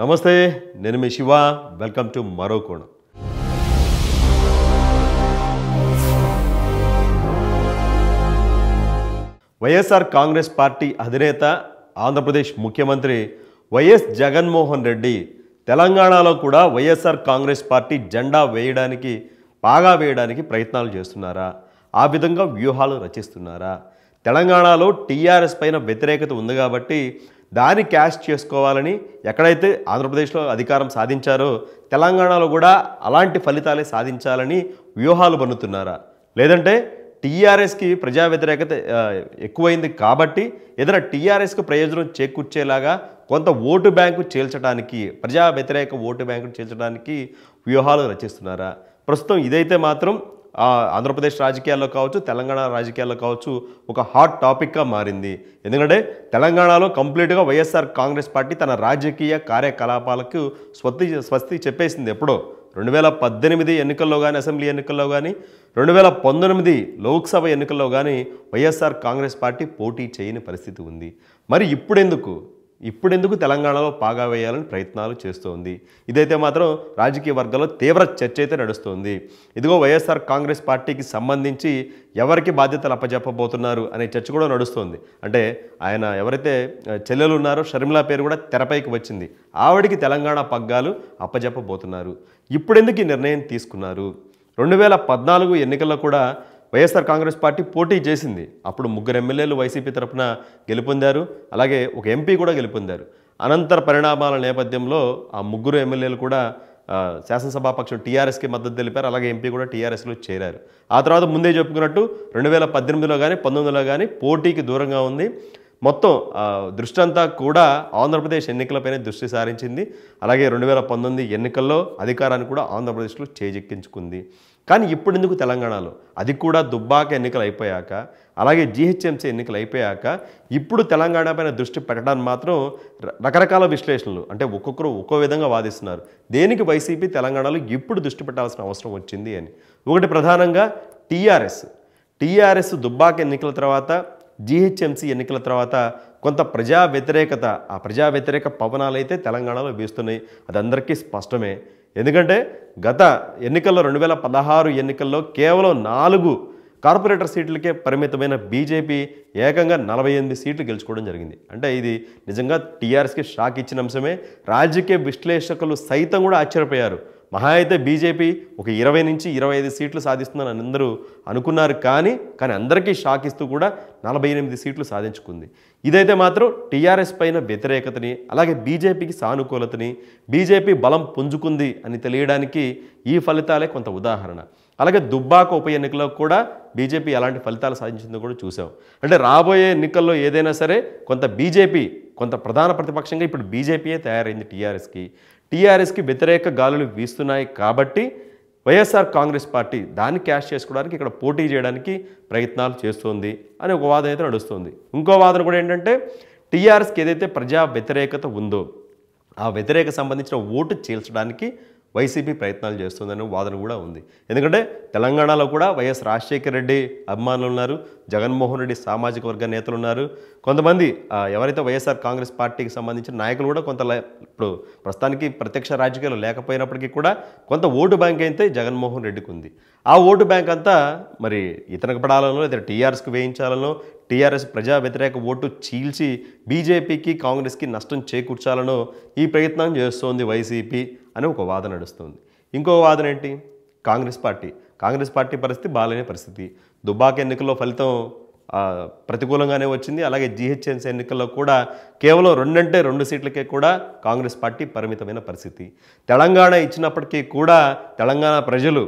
నమస్తే నేను మీ Shiva welcome to మరో కోణం వైఎస్ఆర్ కాంగ్రెస్ పార్టీ అధినేత ఆంధ్రప్రదేశ్ ముఖ్యమంత్రి వైఎస్ జగన్మోహన్ రెడ్డి తెలంగాణలో కూడా వైఎస్ఆర్ కాంగ్రెస్ పార్టీ జెండా వేయడానికి బాగా వేయడానికి ప్రయత్నాలు చేస్తున్నారా ఆ విధంగా వ్యూహాలు రచిస్తున్నారా తెలంగాణలో టీఆర్ఎస్ పైన వ్యతిరేకత ఉంది కాబట్టి దాన్ని క్యాష్ చేసుకోవాలని ఎక్కడైతే ఆంధ్రప్రదేశ్లో అధికారం సాధించారో తెలంగాణలో కూడా అలాంటి ఫలితాలే సాధించాలని వ్యూహాలు పన్నుతున్నారా లేదంటే టీఆర్ఎస్కి ప్రజా వ్యతిరేకత ఎక్కువైంది కాబట్టి ఏదైనా టీఆర్ఎస్కి ప్రయోజనం చేకూర్చేలాగా కొంత ఓటు బ్యాంకు చేల్చడానికి ప్రజా వ్యతిరేక ఓటు బ్యాంకును చేల్చడానికి వ్యూహాలు రచిస్తున్నారా ప్రస్తుతం ఇదైతే మాత్రం ఆంధ్రప్రదేశ్ రాజకీయాల్లో కావచ్చు తెలంగాణ రాజకీయాల్లో కావచ్చు ఒక హాట్ టాపిక్గా మారింది ఎందుకంటే తెలంగాణలో కంప్లీట్గా వైఎస్ఆర్ కాంగ్రెస్ పార్టీ తన రాజకీయ కార్యకలాపాలకు స్వస్తి స్వస్తి చెప్పేసింది ఎప్పుడో రెండు వేల పద్దెనిమిది ఎన్నికల్లో కానీ అసెంబ్లీ ఎన్నికల్లో కానీ రెండు వేల పంతొమ్మిది లోక్సభ ఎన్నికల్లో కానీ వైఎస్ఆర్ కాంగ్రెస్ పార్టీ పోటీ చేయని పరిస్థితి ఉంది మరి ఇప్పుడెందుకు ఇప్పుడెందుకు తెలంగాణలో పాగా వేయాలని ప్రయత్నాలు చేస్తోంది ఇదైతే మాత్రం రాజకీయ వర్గాల్లో తీవ్ర చర్చ అయితే నడుస్తోంది ఇదిగో వైఎస్ఆర్ కాంగ్రెస్ పార్టీకి సంబంధించి ఎవరికి బాధ్యతలు అప్పజెప్పబోతున్నారు అనే చర్చ కూడా నడుస్తోంది అంటే ఆయన ఎవరైతే చెల్లెలు ఉన్నారో షర్మిల పేరు కూడా తెరపైకి వచ్చింది ఆవిడికి తెలంగాణ పగ్గాలు అప్పజెప్పబోతున్నారు ఇప్పుడెందుకు ఈ నిర్ణయం తీసుకున్నారు రెండు వేల పద్నాలుగు ఎన్నికల్లో కూడా వైఎస్ఆర్ కాంగ్రెస్ పార్టీ పోటీ చేసింది అప్పుడు ముగ్గురు ఎమ్మెల్యేలు వైసీపీ తరఫున గెలుపొందారు అలాగే ఒక ఎంపీ కూడా గెలుపొందారు అనంతర పరిణామాల నేపథ్యంలో ఆ ముగ్గురు ఎమ్మెల్యేలు కూడా శాసనసభాపక్షం టీఆర్ఎస్కి మద్దతు తెలిపారు అలాగే ఎంపీ కూడా టీఆర్ఎస్లో చేరారు ఆ తర్వాత ముందే చెప్పుకున్నట్టు రెండు వేల పద్దెనిమిదిలో కానీ పంతొమ్మిదిలో కానీ పోటీకి దూరంగా ఉంది మొత్తం దృష్టి అంతా కూడా ఆంధ్రప్రదేశ్ ఎన్నికలపైనే దృష్టి సారించింది అలాగే రెండు వేల పంతొమ్మిది ఎన్నికల్లో అధికారాన్ని కూడా ఆంధ్రప్రదేశ్లో చేజెక్కించుకుంది కానీ ఇప్పుడు ఎందుకు తెలంగాణలో అది కూడా దుబ్బాక ఎన్నికలు అయిపోయాక అలాగే జీహెచ్ఎంసీ ఎన్నికలు అయిపోయాక ఇప్పుడు తెలంగాణ పైన దృష్టి పెట్టడానికి మాత్రం రకరకాల విశ్లేషణలు అంటే ఒక్కొక్కరు ఒక్కో విధంగా వాదిస్తున్నారు దేనికి వైసీపీ తెలంగాణలో ఇప్పుడు దృష్టి పెట్టాల్సిన అవసరం వచ్చింది అని ఒకటి ప్రధానంగా టీఆర్ఎస్ టీఆర్ఎస్ దుబ్బాక ఎన్నికల తర్వాత జీహెచ్ఎంసీ ఎన్నికల తర్వాత కొంత ప్రజా వ్యతిరేకత ఆ ప్రజా వ్యతిరేక పవనాలు అయితే తెలంగాణలో వీస్తున్నాయి అది అందరికీ స్పష్టమే ఎందుకంటే గత ఎన్నికల్లో రెండు వేల పదహారు ఎన్నికల్లో కేవలం నాలుగు కార్పొరేటర్ సీట్లకే పరిమితమైన బీజేపీ ఏకంగా నలభై ఎనిమిది సీట్లు గెలుచుకోవడం జరిగింది అంటే ఇది నిజంగా టీఆర్ఎస్కి షాక్ ఇచ్చిన అంశమే రాజకీయ విశ్లేషకులు సైతం కూడా ఆశ్చర్యపోయారు మహా అయితే బీజేపీ ఒక ఇరవై నుంచి ఇరవై ఐదు సీట్లు సాధిస్తుందని అందరూ అనుకున్నారు కానీ కానీ అందరికీ షాక్ ఇస్తూ కూడా నలభై ఎనిమిది సీట్లు సాధించుకుంది ఇదైతే మాత్రం టీఆర్ఎస్ పైన వ్యతిరేకతని అలాగే బీజేపీకి సానుకూలతని బీజేపీ బలం పుంజుకుంది అని తెలియడానికి ఈ ఫలితాలే కొంత ఉదాహరణ అలాగే దుబ్బాక ఉప ఎన్నికలో కూడా బీజేపీ ఎలాంటి ఫలితాలు సాధించిందో కూడా చూసాం అంటే రాబోయే ఎన్నికల్లో ఏదైనా సరే కొంత బీజేపీ కొంత ప్రధాన ప్రతిపక్షంగా ఇప్పుడు బీజేపీయే తయారైంది టీఆర్ఎస్కి టీఆర్ఎస్కి వ్యతిరేక గాలులు వీస్తున్నాయి కాబట్టి వైఎస్ఆర్ కాంగ్రెస్ పార్టీ దాన్ని క్యాష్ చేసుకోవడానికి ఇక్కడ పోటీ చేయడానికి ప్రయత్నాలు చేస్తోంది అని ఒక వాదన అయితే నడుస్తుంది ఇంకో వాదన కూడా ఏంటంటే టీఆర్ఎస్కి ఏదైతే ప్రజా వ్యతిరేకత ఉందో ఆ వ్యతిరేక సంబంధించిన ఓటు చీల్చడానికి వైసీపీ ప్రయత్నాలు చేస్తుందనే వాదన కూడా ఉంది ఎందుకంటే తెలంగాణలో కూడా వైఎస్ రాజశేఖర రెడ్డి అభిమానులు ఉన్నారు జగన్మోహన్ రెడ్డి సామాజిక వర్గ నేతలు ఉన్నారు కొంతమంది ఎవరైతే వైఎస్ఆర్ కాంగ్రెస్ పార్టీకి సంబంధించిన నాయకులు కూడా కొంత ఇప్పుడు ప్రస్తుతానికి ప్రత్యక్ష రాజకీయాలు లేకపోయినప్పటికీ కూడా కొంత ఓటు బ్యాంక్ అయితే జగన్మోహన్ రెడ్డికి ఉంది ఆ ఓటు బ్యాంక్ అంతా మరి ఇతనికి పడాలనో లేదా టీఆర్ఎస్కి వేయించాలనో టీఆర్ఎస్ ప్రజా వ్యతిరేక ఓటు చీల్చి బీజేపీకి కాంగ్రెస్కి నష్టం చేకూర్చాలనో ఈ ప్రయత్నం చేస్తోంది వైసీపీ అని ఒక వాదన నడుస్తుంది ఇంకో వాదన ఏంటి కాంగ్రెస్ పార్టీ కాంగ్రెస్ పార్టీ పరిస్థితి బాగాలేని పరిస్థితి దుబాక్ ఎన్నికల్లో ఫలితం ప్రతికూలంగానే వచ్చింది అలాగే జీహెచ్ఎంసీ ఎన్నికల్లో కూడా కేవలం రెండంటే రెండు సీట్లకే కూడా కాంగ్రెస్ పార్టీ పరిమితమైన పరిస్థితి తెలంగాణ ఇచ్చినప్పటికీ కూడా తెలంగాణ ప్రజలు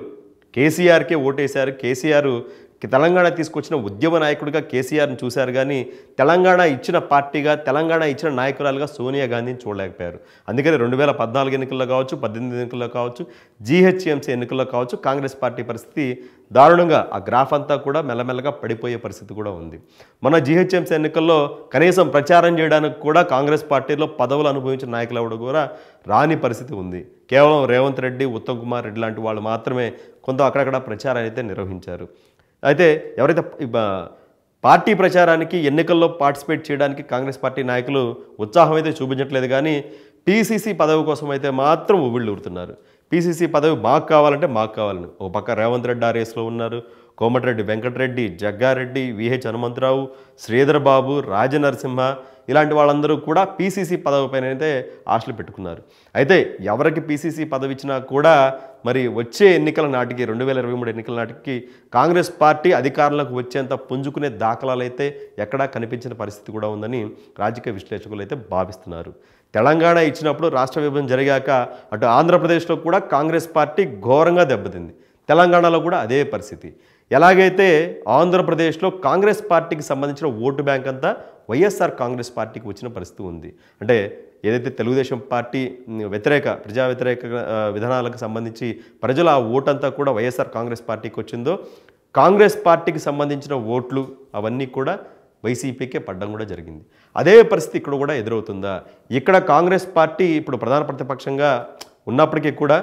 కేసీఆర్కే ఓటేశారు కేసీఆర్ తెలంగాణ తీసుకొచ్చిన ఉద్యమ నాయకుడిగా కేసీఆర్ని చూశారు కానీ తెలంగాణ ఇచ్చిన పార్టీగా తెలంగాణ ఇచ్చిన నాయకురాలుగా సోనియా గాంధీని చూడలేకపోయారు అందుకని రెండు వేల పద్నాలుగు ఎన్నికల్లో కావచ్చు పద్దెనిమిది ఎన్నికల్లో కావచ్చు జీహెచ్ఎంసీ ఎన్నికల్లో కావచ్చు కాంగ్రెస్ పార్టీ పరిస్థితి దారుణంగా ఆ గ్రాఫ్ అంతా కూడా మెల్లమెల్లగా పడిపోయే పరిస్థితి కూడా ఉంది మన జీహెచ్ఎంసీ ఎన్నికల్లో కనీసం ప్రచారం చేయడానికి కూడా కాంగ్రెస్ పార్టీలో పదవులు అనుభవించిన నాయకులు ఎవడు కూడా రాని పరిస్థితి ఉంది కేవలం రేవంత్ రెడ్డి ఉత్తమ్ కుమార్ రెడ్డి లాంటి వాళ్ళు మాత్రమే కొంత అక్కడక్కడ ప్రచారం అయితే నిర్వహించారు అయితే ఎవరైతే పార్టీ ప్రచారానికి ఎన్నికల్లో పార్టిసిపేట్ చేయడానికి కాంగ్రెస్ పార్టీ నాయకులు ఉత్సాహం అయితే చూపించట్లేదు కానీ పీసీసీ పదవి కోసం అయితే మాత్రం ఉవ్విళ్ళూరుతున్నారు పీసీసీ పదవి మాకు కావాలంటే మాకు కావాలని ఒక పక్క రేవంత్ రెడ్డి ఆ రేస్లో ఉన్నారు కోమటిరెడ్డి వెంకటరెడ్డి జగ్గారెడ్డి విహెచ్ హనుమంతరావు శ్రీధర్బాబు రాజనరసింహ ఇలాంటి వాళ్ళందరూ కూడా పీసీసీ పదవి పైన అయితే ఆశలు పెట్టుకున్నారు అయితే ఎవరికి పీసీసీ పదవి ఇచ్చినా కూడా మరి వచ్చే ఎన్నికల నాటికి రెండు వేల ఇరవై మూడు ఎన్నికల నాటికి కాంగ్రెస్ పార్టీ అధికారంలోకి వచ్చేంత పుంజుకునే దాఖలాలు అయితే ఎక్కడా కనిపించిన పరిస్థితి కూడా ఉందని రాజకీయ విశ్లేషకులు అయితే భావిస్తున్నారు తెలంగాణ ఇచ్చినప్పుడు రాష్ట్ర విభజన జరిగాక అటు ఆంధ్రప్రదేశ్లో కూడా కాంగ్రెస్ పార్టీ ఘోరంగా దెబ్బతింది తెలంగాణలో కూడా అదే పరిస్థితి ఎలాగైతే ఆంధ్రప్రదేశ్లో కాంగ్రెస్ పార్టీకి సంబంధించిన ఓటు బ్యాంక్ అంతా వైఎస్ఆర్ కాంగ్రెస్ పార్టీకి వచ్చిన పరిస్థితి ఉంది అంటే ఏదైతే తెలుగుదేశం పార్టీ వ్యతిరేక ప్రజా వ్యతిరేక విధానాలకు సంబంధించి ప్రజల ఆ ఓటంతా కూడా వైఎస్ఆర్ కాంగ్రెస్ పార్టీకి వచ్చిందో కాంగ్రెస్ పార్టీకి సంబంధించిన ఓట్లు అవన్నీ కూడా వైసీపీకే పడ్డం కూడా జరిగింది అదే పరిస్థితి ఇక్కడ కూడా ఎదురవుతుందా ఇక్కడ కాంగ్రెస్ పార్టీ ఇప్పుడు ప్రధాన ప్రతిపక్షంగా ఉన్నప్పటికీ కూడా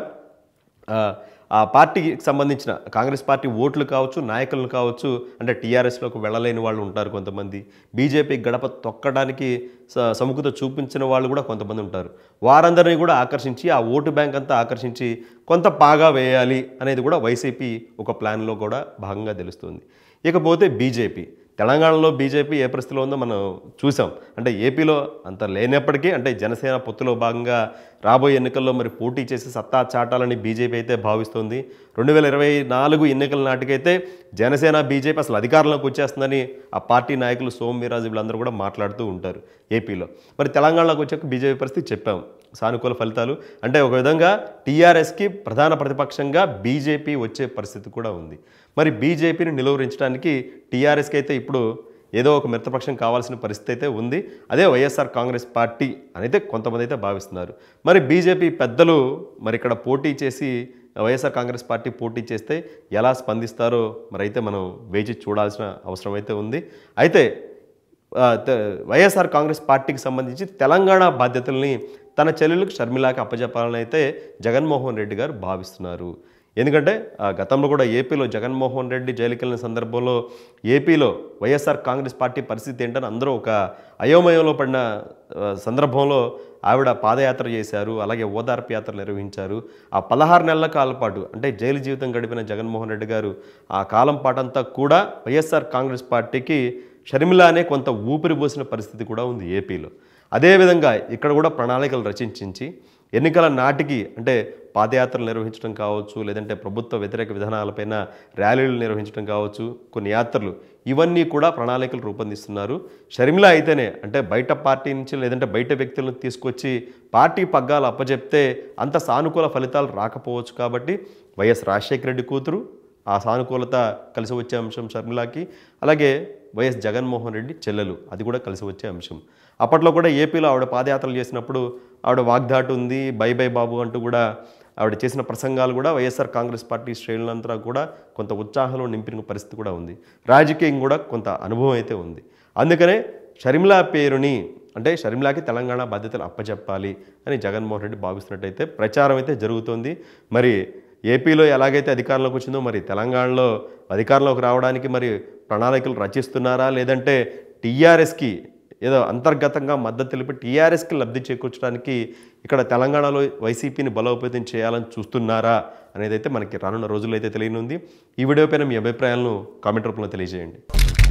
ఆ పార్టీకి సంబంధించిన కాంగ్రెస్ పార్టీ ఓట్లు కావచ్చు నాయకులను కావచ్చు అంటే టీఆర్ఎస్లోకి వెళ్ళలేని వాళ్ళు ఉంటారు కొంతమంది బీజేపీ గడప తొక్కడానికి సముఖత చూపించిన వాళ్ళు కూడా కొంతమంది ఉంటారు వారందరినీ కూడా ఆకర్షించి ఆ ఓటు బ్యాంక్ అంతా ఆకర్షించి కొంత పాగా వేయాలి అనేది కూడా వైసీపీ ఒక ప్లాన్లో కూడా భాగంగా తెలుస్తుంది ఇకపోతే బీజేపీ తెలంగాణలో బీజేపీ ఏ పరిస్థితిలో ఉందో మనం చూసాం అంటే ఏపీలో అంత లేనప్పటికీ అంటే జనసేన పొత్తులో భాగంగా రాబోయే ఎన్నికల్లో మరి పోటీ చేసి సత్తా చాటాలని బీజేపీ అయితే భావిస్తోంది రెండు వేల ఇరవై నాలుగు ఎన్నికల నాటికైతే జనసేన బీజేపీ అసలు అధికారంలోకి వచ్చేస్తుందని ఆ పార్టీ నాయకులు సోమవీరాజు వీళ్ళందరూ కూడా మాట్లాడుతూ ఉంటారు ఏపీలో మరి తెలంగాణలోకి వచ్చాక బీజేపీ పరిస్థితి చెప్పాం సానుకూల ఫలితాలు అంటే ఒక విధంగా టీఆర్ఎస్కి ప్రధాన ప్రతిపక్షంగా బీజేపీ వచ్చే పరిస్థితి కూడా ఉంది మరి బీజేపీని నిలువరించడానికి టీఆర్ఎస్కి అయితే ఇప్పుడు ఏదో ఒక మిత్రపక్షం కావాల్సిన పరిస్థితి అయితే ఉంది అదే వైఎస్ఆర్ కాంగ్రెస్ పార్టీ అనేది కొంతమంది అయితే భావిస్తున్నారు మరి బీజేపీ పెద్దలు మరి ఇక్కడ పోటీ చేసి వైఎస్ఆర్ కాంగ్రెస్ పార్టీ పోటీ చేస్తే ఎలా స్పందిస్తారో మరి అయితే మనం వేచి చూడాల్సిన అవసరం అయితే ఉంది అయితే వైఎస్ఆర్ కాంగ్రెస్ పార్టీకి సంబంధించి తెలంగాణ బాధ్యతల్ని తన చెల్లెలకు షర్మిలాకి అప్పజెప్పాలని అయితే జగన్మోహన్ రెడ్డి గారు భావిస్తున్నారు ఎందుకంటే గతంలో కూడా ఏపీలో జగన్మోహన్ రెడ్డి జైలుకి వెళ్ళిన సందర్భంలో ఏపీలో వైఎస్ఆర్ కాంగ్రెస్ పార్టీ పరిస్థితి ఏంటని అందరూ ఒక అయోమయంలో పడిన సందర్భంలో ఆవిడ పాదయాత్ర చేశారు అలాగే ఓదార్పు యాత్ర నిర్వహించారు ఆ పదహారు నెలల కాలపాటు పాటు అంటే జైలు జీవితం గడిపిన జగన్మోహన్ రెడ్డి గారు ఆ కాలం పాటంతా కూడా వైఎస్ఆర్ కాంగ్రెస్ పార్టీకి షర్మిలానే కొంత ఊపిరి పోసిన పరిస్థితి కూడా ఉంది ఏపీలో అదేవిధంగా ఇక్కడ కూడా ప్రణాళికలు రచించి ఎన్నికల నాటికి అంటే పాదయాత్రలు నిర్వహించడం కావచ్చు లేదంటే ప్రభుత్వ వ్యతిరేక విధానాలపైన ర్యాలీలు నిర్వహించడం కావచ్చు కొన్ని యాత్రలు ఇవన్నీ కూడా ప్రణాళికలు రూపొందిస్తున్నారు షర్మిల అయితేనే అంటే బయట పార్టీ నుంచి లేదంటే బయట వ్యక్తులను తీసుకొచ్చి పార్టీ పగ్గాలు అప్పజెప్తే అంత సానుకూల ఫలితాలు రాకపోవచ్చు కాబట్టి వైఎస్ రాజశేఖర రెడ్డి కూతురు ఆ సానుకూలత కలిసి వచ్చే అంశం షర్మిలాకి అలాగే వైఎస్ జగన్మోహన్ రెడ్డి చెల్లెలు అది కూడా కలిసి వచ్చే అంశం అప్పట్లో కూడా ఏపీలో ఆవిడ పాదయాత్రలు చేసినప్పుడు ఆవిడ వాగ్దాటు ఉంది బై బై బాబు అంటూ కూడా ఆవిడ చేసిన ప్రసంగాలు కూడా వైఎస్ఆర్ కాంగ్రెస్ పార్టీ శ్రేణులంతా కూడా కొంత ఉత్సాహంలో నింపిన పరిస్థితి కూడా ఉంది రాజకీయం కూడా కొంత అనుభవం అయితే ఉంది అందుకనే షర్మిలా పేరుని అంటే షర్మిలాకి తెలంగాణ బాధ్యతలు అప్పచెప్పాలి అని జగన్మోహన్ రెడ్డి భావిస్తున్నట్టయితే ప్రచారం అయితే జరుగుతోంది మరి ఏపీలో ఎలాగైతే అధికారంలోకి వచ్చిందో మరి తెలంగాణలో అధికారంలోకి రావడానికి మరి ప్రణాళికలు రచిస్తున్నారా లేదంటే టీఆర్ఎస్కి ఏదో అంతర్గతంగా మద్దతు తెలిపి టీఆర్ఎస్కి లబ్ధి చేకూర్చడానికి ఇక్కడ తెలంగాణలో వైసీపీని బలోపేతం చేయాలని చూస్తున్నారా అనేది అయితే మనకి రానున్న రోజుల్లో అయితే తెలియనుంది ఈ వీడియో పైన మీ అభిప్రాయాలను కామెంట్ రూపంలో తెలియజేయండి